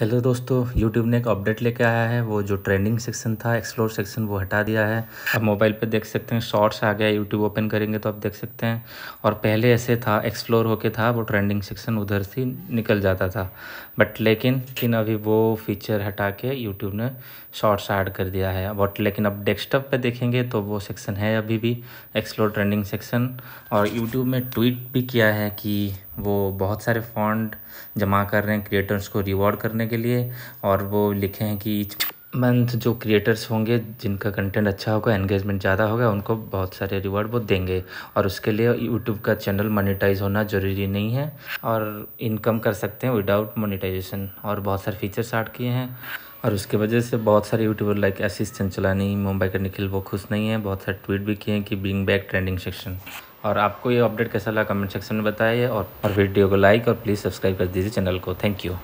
hello दोस्तों YouTube ने एक अपडेट लेके आया है वो जो ट्रेंडिंग सेक्शन था एक्सप्लोर सेक्शन वो हटा दिया है अब मोबाइल पे देख सकते हैं शॉर्ट्स आ गया यूट्यूब ओपन करेंगे तो आप देख सकते हैं और पहले ऐसे था एक्सप्लोर होके था वो ट्रेंडिंग सेक्शन उधर से निकल जाता था बट लेकिन लेकिन अभी वो फीचर हटा के यूट्यूब ने शॉर्ट्स ऐड कर दिया है बट लेकिन अब डेस्कटॉप पर देखेंगे तो वो सेक्शन है अभी भी एक्सप्लोर ट्रेंडिंग सेक्शन और यूट्यूब में ट्वीट भी किया है कि वो बहुत सारे फंड जमा कर रहे हैं क्रिएटर्स को रिवॉर्ड करने के लिए और वो लिखे हैं कि मंथ जो क्रिएटर्स होंगे जिनका कंटेंट अच्छा होगा एंगेजमेंट ज़्यादा होगा उनको बहुत सारे रिवॉर्ड वो देंगे और उसके लिए यूट्यूब का चैनल मोनेटाइज होना ज़रूरी नहीं है और इनकम कर सकते हैं विदाउट मोनेटाइजेशन और बहुत सारे फीचर्स ऐड किए हैं और उसके वजह से बहुत सारे यूट्यूबर लाइक असिस्टेंट चलानी मुंबई का निखिल वो खुश नहीं है बहुत सारे ट्वीट भी किए हैं कि बिंग बैक ट्रेंडिंग सेक्शन और आपको ये अपडेट कैसा लगा कमेंट सेक्शन में बताइए और वीडियो को लाइक और प्लीज़ सब्सक्राइब कर दीजिए चैनल को थैंक यू